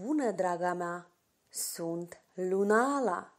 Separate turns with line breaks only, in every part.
Bună, draga mea! Sunt Lunala!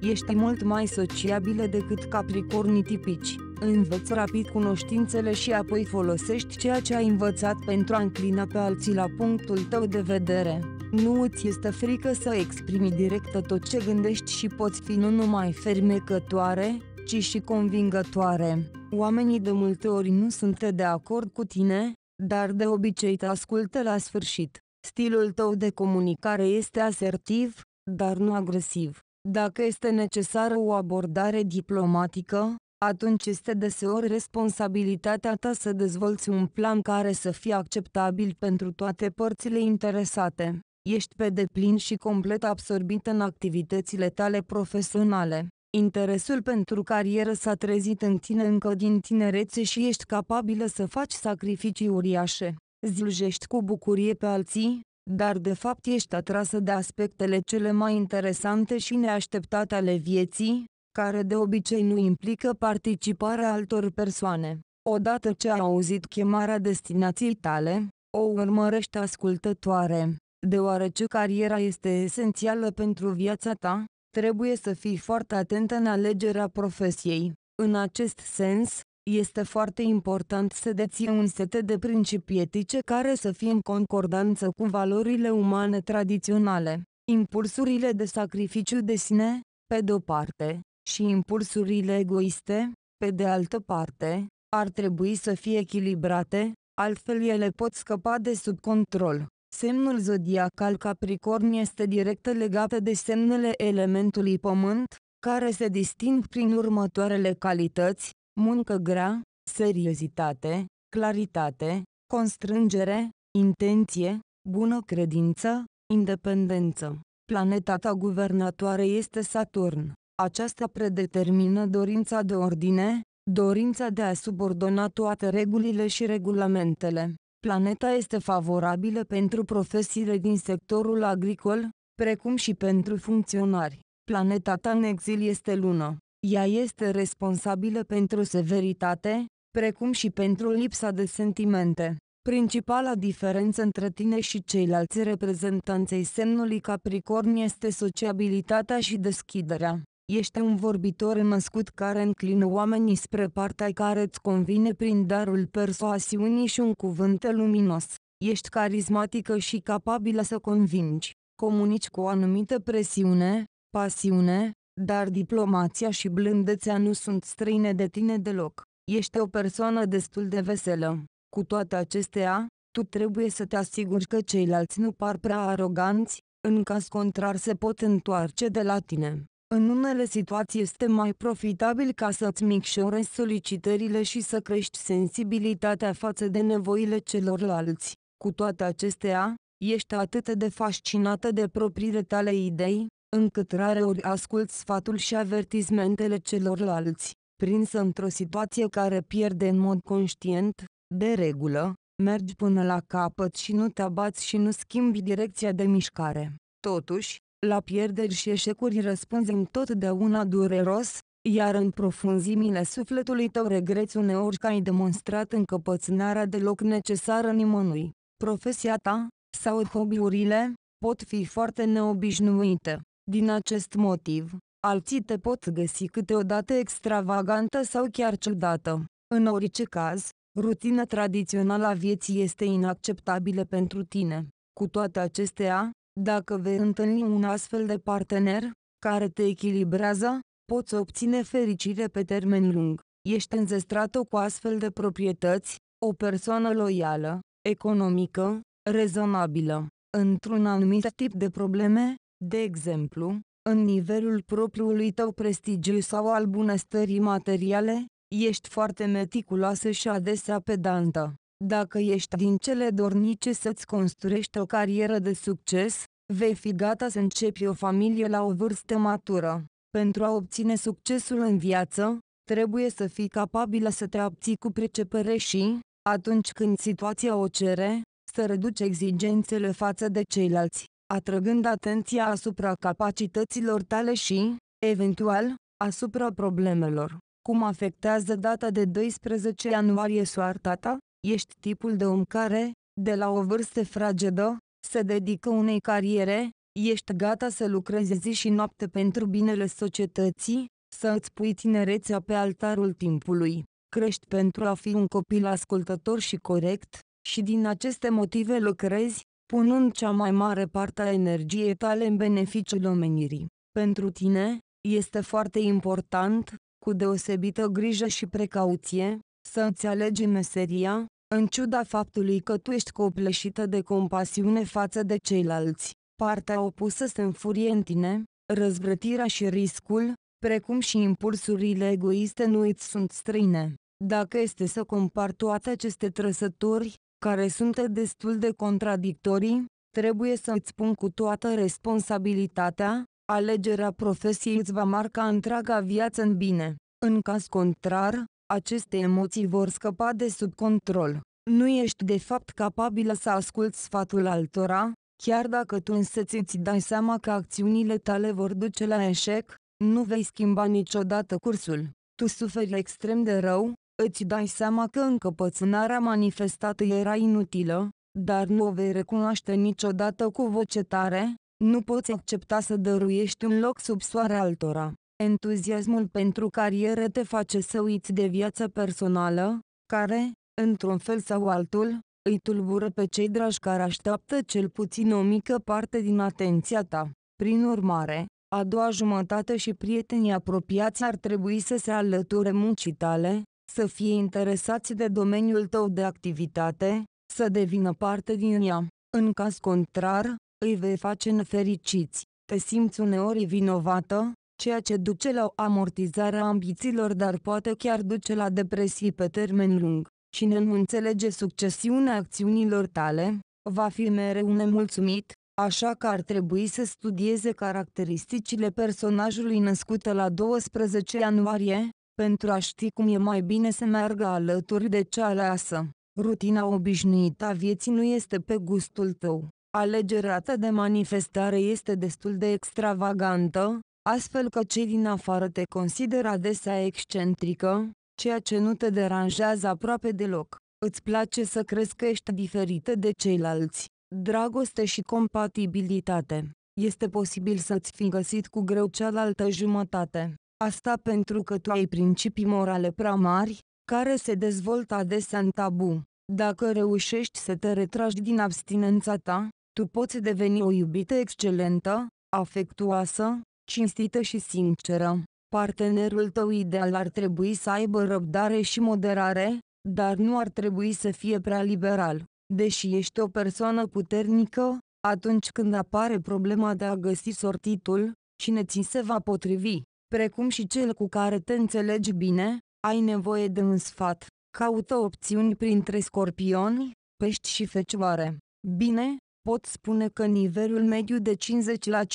Ești mult mai sociabilă decât capricornii tipici. Învăți rapid cunoștințele și apoi folosești ceea ce ai învățat pentru a înclina pe alții la punctul tău de vedere. Nu îți este frică să exprimi direct tot ce gândești și poți fi nu numai fermecătoare, ci și convingătoare. Oamenii de multe ori nu sunt de acord cu tine, dar de obicei te ascultă la sfârșit. Stilul tău de comunicare este asertiv, dar nu agresiv. Dacă este necesară o abordare diplomatică, atunci este deseori responsabilitatea ta să dezvolți un plan care să fie acceptabil pentru toate părțile interesate. Ești pe deplin și complet absorbit în activitățile tale profesionale. Interesul pentru carieră s-a trezit în tine încă din tinerețe și ești capabilă să faci sacrificii uriașe zlujești cu bucurie pe alții, dar de fapt ești atrasă de aspectele cele mai interesante și neașteptate ale vieții, care de obicei nu implică participarea altor persoane. Odată ce ai auzit chemarea destinației tale, o urmărești ascultătoare, deoarece cariera este esențială pentru viața ta, trebuie să fii foarte atent în alegerea profesiei. În acest sens, este foarte important să deții un set de principii etice care să fie în concordanță cu valorile umane tradiționale, impulsurile de sacrificiu de sine, pe de-o parte, și impulsurile egoiste, pe de altă parte, ar trebui să fie echilibrate, altfel ele pot scăpa de sub control. Semnul zodiacal Capricorn este direct legat de semnele elementului pământ, care se disting prin următoarele calități, muncă grea, seriozitate, claritate, constrângere, intenție, bună credință, independență. Planeta ta guvernatoare este Saturn. Aceasta predetermină dorința de ordine, dorința de a subordona toate regulile și regulamentele. Planeta este favorabilă pentru profesiile din sectorul agricol, precum și pentru funcționari. Planeta ta în exil este lună. Ea este responsabilă pentru severitate, precum și pentru lipsa de sentimente. Principala diferență între tine și ceilalți reprezentanței semnului Capricorn este sociabilitatea și deschiderea. Ești un vorbitor născut care înclină oamenii spre partea care îți convine prin darul persoasiunii și un cuvânt luminos. Ești carismatică și capabilă să convingi. Comunici cu o anumită presiune, pasiune, dar diplomația și blândețea nu sunt străine de tine deloc. Ești o persoană destul de veselă. Cu toate acestea, tu trebuie să te asiguri că ceilalți nu par prea aroganți, în caz contrar se pot întoarce de la tine. În unele situații este mai profitabil ca să-ți micșorezi solicitările și să crești sensibilitatea față de nevoile celorlalți. Cu toate acestea, ești atât de fascinată de propriile tale idei, încât rareori ascult sfatul și avertismentele celorlalți, prinsă într-o situație care pierde în mod conștient, de regulă, mergi până la capăt și nu te abați și nu schimbi direcția de mișcare. Totuși, la pierderi și eșecuri răspunzi întotdeauna dureros, iar în profunzimile sufletului tău regreți uneori că ai demonstrat încăpățânarea deloc necesară nimănui. Profesia ta, sau hobby-urile, pot fi foarte neobișnuite. Din acest motiv, alții te pot găsi câteodată extravagantă sau chiar ciudată. În orice caz, rutina tradițională a vieții este inacceptabilă pentru tine. Cu toate acestea, dacă vei întâlni un astfel de partener, care te echilibrează, poți obține fericire pe termen lung. Ești înzestrat cu astfel de proprietăți, o persoană loială, economică, rezonabilă. Într-un anumit tip de probleme, de exemplu, în nivelul propriului tău prestigiu sau al bunăstării materiale, ești foarte meticuloasă și adesea pedantă. Dacă ești din cele dornice să-ți construiești o carieră de succes, vei fi gata să începi o familie la o vârstă matură. Pentru a obține succesul în viață, trebuie să fii capabilă să te abții cu pricepere și, atunci când situația o cere, să reduci exigențele față de ceilalți atrăgând atenția asupra capacităților tale și, eventual, asupra problemelor. Cum afectează data de 12 ianuarie soarta ta? Ești tipul de om care, de la o vârstă fragedă, se dedică unei cariere, ești gata să lucrezi zi și noapte pentru binele societății, să îți pui tinerețea pe altarul timpului, crești pentru a fi un copil ascultător și corect, și din aceste motive lucrezi, punând cea mai mare parte a energiei tale în beneficiul omenirii. Pentru tine, este foarte important, cu deosebită grijă și precauție, să îți alegi meseria, în ciuda faptului că tu ești copleșită de compasiune față de ceilalți. Partea opusă se înfurie în tine, răzvrătirea și riscul, precum și impulsurile egoiste nu îți sunt străine. Dacă este să compari toate aceste trăsături, care sunt destul de contradictorii, trebuie să îți spun cu toată responsabilitatea, alegerea profesiei îți va marca întreaga viață în bine. În caz contrar, aceste emoții vor scăpa de sub control. Nu ești de fapt capabilă să asculți sfatul altora, chiar dacă tu însăți îți dai seama că acțiunile tale vor duce la eșec, nu vei schimba niciodată cursul. Tu suferi extrem de rău, Îți dai seama că încăpățânarea manifestată era inutilă, dar nu o vei recunoaște niciodată cu voce tare, nu poți accepta să dăruiești un loc sub soare altora. Entuziasmul pentru carieră te face să uiți de viața personală, care, într-un fel sau altul, îi tulbură pe cei dragi care așteaptă cel puțin o mică parte din atenția ta. Prin urmare, a doua jumătate și prietenii apropiați ar trebui să se alăture muncii tale, să fie interesați de domeniul tău de activitate, să devină parte din ea. În caz contrar, îi vei face nefericiți. Te simți uneori vinovată, ceea ce duce la o amortizare a ambițiilor, dar poate chiar duce la depresii pe termen lung. Cine nu înțelege succesiunea acțiunilor tale, va fi mereu nemulțumit, așa că ar trebui să studieze caracteristicile personajului născut la 12 ianuarie, pentru a ști cum e mai bine să meargă alături de cea aleasă. Rutina obișnuită a vieții nu este pe gustul tău. Alegerea ta de manifestare este destul de extravagantă, astfel că cei din afară te consideră adesea excentrică, ceea ce nu te deranjează aproape deloc. Îți place să crezi că ești diferită de ceilalți. Dragoste și compatibilitate. Este posibil să-ți fi găsit cu greu cealaltă jumătate. Asta pentru că tu ai principii morale prea mari, care se dezvoltă adesea în tabu. Dacă reușești să te retragi din abstinența ta, tu poți deveni o iubită excelentă, afectuoasă, cinstită și sinceră. Partenerul tău ideal ar trebui să aibă răbdare și moderare, dar nu ar trebui să fie prea liberal. Deși ești o persoană puternică, atunci când apare problema de a găsi sortitul, cine ți se va potrivi, precum și cel cu care te înțelegi bine, ai nevoie de un sfat. Caută opțiuni printre scorpioni, pești și fecioare. Bine, pot spune că nivelul mediu de 50 la 50%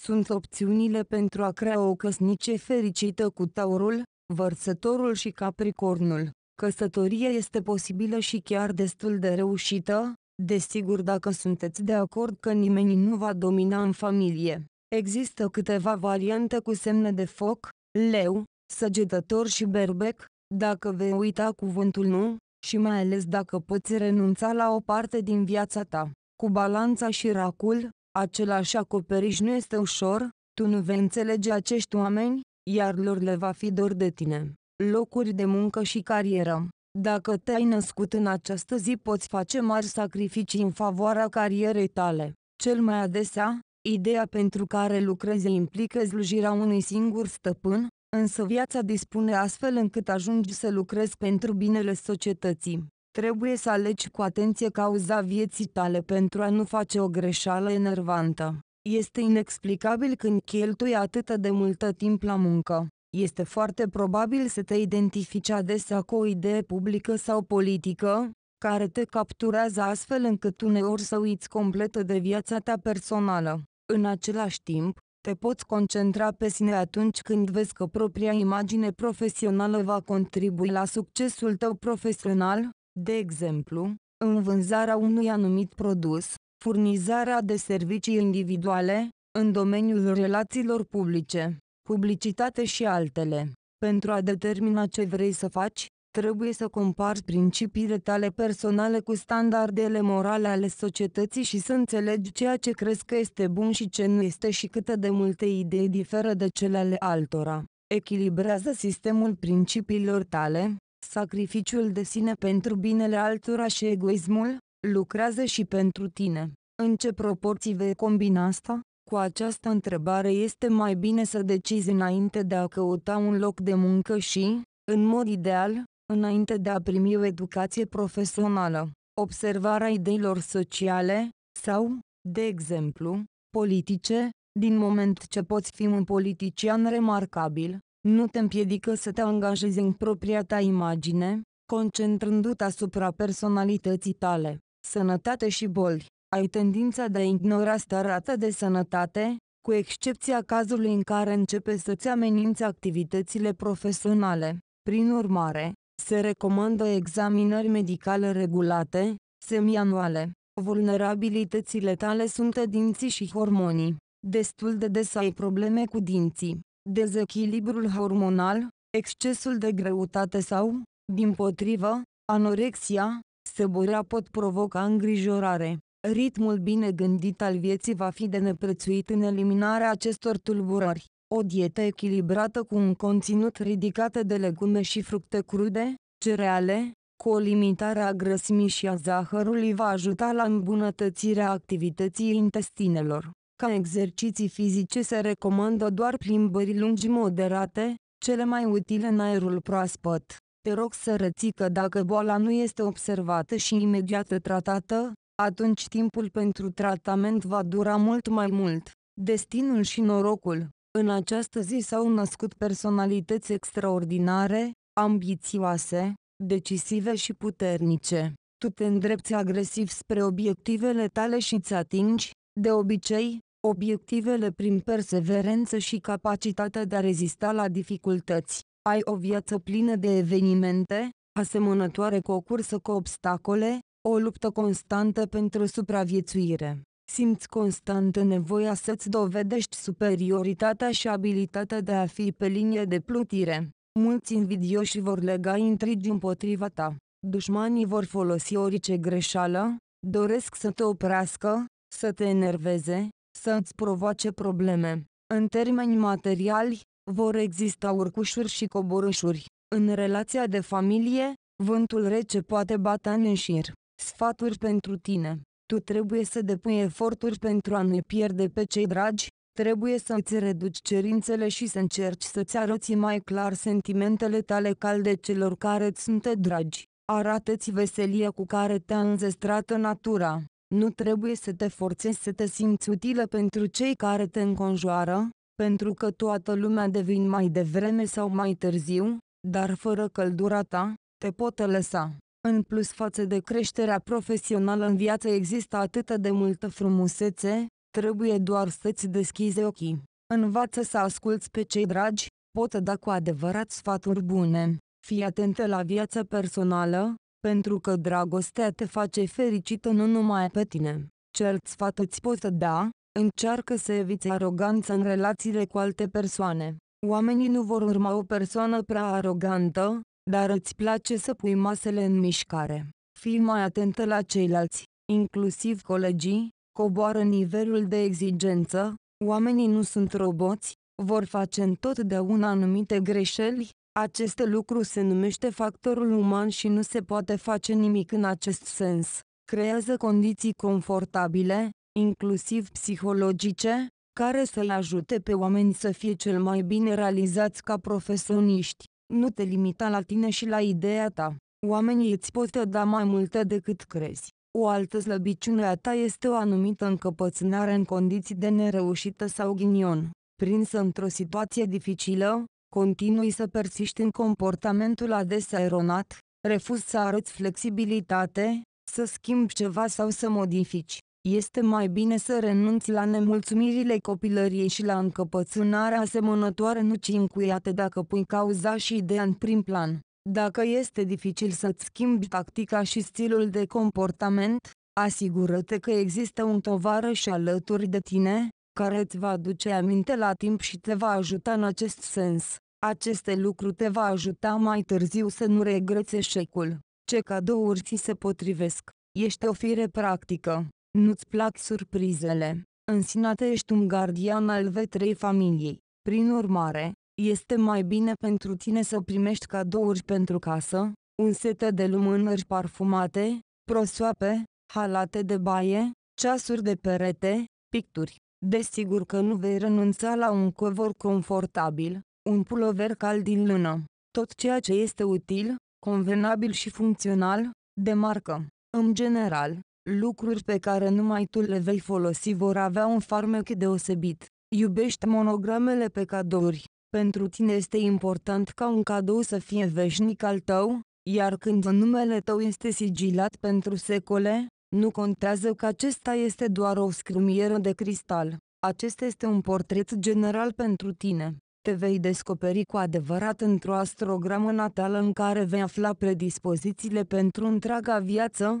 sunt opțiunile pentru a crea o căsnicie fericită cu taurul, vărsătorul și capricornul. Căsătoria este posibilă și chiar destul de reușită, desigur dacă sunteți de acord că nimeni nu va domina în familie. Există câteva variante cu semne de foc, leu, săgetător și berbec, dacă vei uita cuvântul nu, și mai ales dacă poți renunța la o parte din viața ta. Cu balanța și racul, același acoperiș nu este ușor, tu nu vei înțelege acești oameni, iar lor le va fi dor de tine. Locuri de muncă și carieră. Dacă te-ai născut în această zi poți face mari sacrificii în favoarea carierei tale. Cel mai adesea, Ideea pentru care lucrezi implică slujirea unui singur stăpân, însă viața dispune astfel încât ajungi să lucrezi pentru binele societății. Trebuie să alegi cu atenție cauza vieții tale pentru a nu face o greșeală enervantă. Este inexplicabil când cheltui atât de multă timp la muncă. Este foarte probabil să te identifici adesea cu o idee publică sau politică, care te capturează astfel încât uneori să uiți complet de viața ta personală. În același timp, te poți concentra pe sine atunci când vezi că propria imagine profesională va contribui la succesul tău profesional, de exemplu, în vânzarea unui anumit produs, furnizarea de servicii individuale, în domeniul relațiilor publice, publicitate și altele. Pentru a determina ce vrei să faci, trebuie să compari principiile tale personale cu standardele morale ale societății și să înțelegi ceea ce crezi că este bun și ce nu este și câte de multe idei diferă de cele ale altora. Echilibrează sistemul principiilor tale, sacrificiul de sine pentru binele altora și egoismul, lucrează și pentru tine. În ce proporții vei combina asta? Cu această întrebare este mai bine să decizi înainte de a căuta un loc de muncă și, în mod ideal, înainte de a primi o educație profesională, observarea ideilor sociale, sau, de exemplu, politice, din moment ce poți fi un politician remarcabil, nu te împiedică să te angajezi în propria ta imagine, concentrându-te asupra personalității tale, sănătate și boli. Ai tendința de a ignora starea ta de sănătate, cu excepția cazului în care începe să-ți amenințe activitățile profesionale. Prin urmare, se recomandă examinări medicale regulate, semianuale. Vulnerabilitățile tale sunt dinții și hormonii. Destul de des ai probleme cu dinții, dezechilibrul hormonal, excesul de greutate sau, din potrivă, anorexia, seborea pot provoca îngrijorare. Ritmul bine gândit al vieții va fi de neprețuit în eliminarea acestor tulburări. O dietă echilibrată cu un conținut ridicat de legume și fructe crude, cereale, cu o limitare a grăsimii și a zahărului va ajuta la îmbunătățirea activității intestinelor. Ca exerciții fizice se recomandă doar plimbări lungi moderate, cele mai utile în aerul proaspăt. Te rog să reții că dacă boala nu este observată și imediat tratată, atunci timpul pentru tratament va dura mult mai mult. Destinul și norocul în această zi s-au născut personalități extraordinare, ambițioase, decisive și puternice. Tu te îndrepți agresiv spre obiectivele tale și îți atingi, de obicei, obiectivele prin perseverență și capacitatea de a rezista la dificultăți. Ai o viață plină de evenimente, asemănătoare cu o cursă cu obstacole, o luptă constantă pentru supraviețuire. Simți constant nevoia să-ți dovedești superioritatea și abilitatea de a fi pe linie de plutire. Mulți invidioși vor lega intrigi împotriva ta. Dușmanii vor folosi orice greșeală, doresc să te oprească, să te enerveze, să îți provoace probleme. În termeni materiali, vor exista urcușuri și coborâșuri. În relația de familie, vântul rece poate bata în șir. Sfaturi pentru tine tu trebuie să depui eforturi pentru a nu-i pierde pe cei dragi, trebuie să îți reduci cerințele și să încerci să-ți arăți mai clar sentimentele tale calde celor care îți sunt dragi. Arată-ți veselia cu care te-a înzestrată natura. Nu trebuie să te forțezi să te simți utilă pentru cei care te înconjoară, pentru că toată lumea devin mai devreme sau mai târziu, dar fără căldura ta, te pot lăsa. În plus față de creșterea profesională în viață există atât de multă frumusețe, trebuie doar să-ți deschizi ochii. Învață să asculți pe cei dragi, pot da cu adevărat sfaturi bune. Fii atentă la viața personală, pentru că dragostea te face fericită nu numai pe tine. Cel sfat îți pot da, încearcă să eviți aroganța în relațiile cu alte persoane. Oamenii nu vor urma o persoană prea arogantă, dar îți place să pui masele în mișcare. Fii mai atentă la ceilalți, inclusiv colegii, coboară nivelul de exigență, oamenii nu sunt roboți, vor face întotdeauna anumite greșeli, acest lucru se numește factorul uman și nu se poate face nimic în acest sens. Creează condiții confortabile, inclusiv psihologice, care să-i ajute pe oameni să fie cel mai bine realizați ca profesioniști. Nu te limita la tine și la ideea ta. Oamenii îți pot da mai multe decât crezi. O altă slăbiciune a ta este o anumită încăpățânare în condiții de nereușită sau ghinion. Prinsă într-o situație dificilă, continui să persiști în comportamentul adesea eronat, refuz să arăți flexibilitate, să schimbi ceva sau să modifici. Este mai bine să renunți la nemulțumirile copilăriei și la încăpățânarea asemănătoare nu cincuiate dacă pui cauza și ideea în prim plan. Dacă este dificil să-ți schimbi tactica și stilul de comportament, asigură-te că există un tovarăș alături de tine, care îți va aduce aminte la timp și te va ajuta în acest sens. Aceste lucruri te va ajuta mai târziu să nu regreți eșecul. Ce cadouri ți se potrivesc? Ești o fire practică. Nu-ți plac surprizele. Însinată ești un gardian al vetrei familiei. Prin urmare, este mai bine pentru tine să primești cadouri pentru casă, un set de lumânări parfumate, prosoape, halate de baie, ceasuri de perete, picturi. Desigur că nu vei renunța la un covor confortabil, un pulover cald din lână, tot ceea ce este util, convenabil și funcțional, de marcă. În general, lucruri pe care numai tu le vei folosi vor avea un farmec deosebit. Iubești monogramele pe cadouri. Pentru tine este important ca un cadou să fie veșnic al tău, iar când numele tău este sigilat pentru secole, nu contează că acesta este doar o scrumieră de cristal. Acesta este un portret general pentru tine. Te vei descoperi cu adevărat într-o astrogramă natală în care vei afla predispozițiile pentru întreaga viață,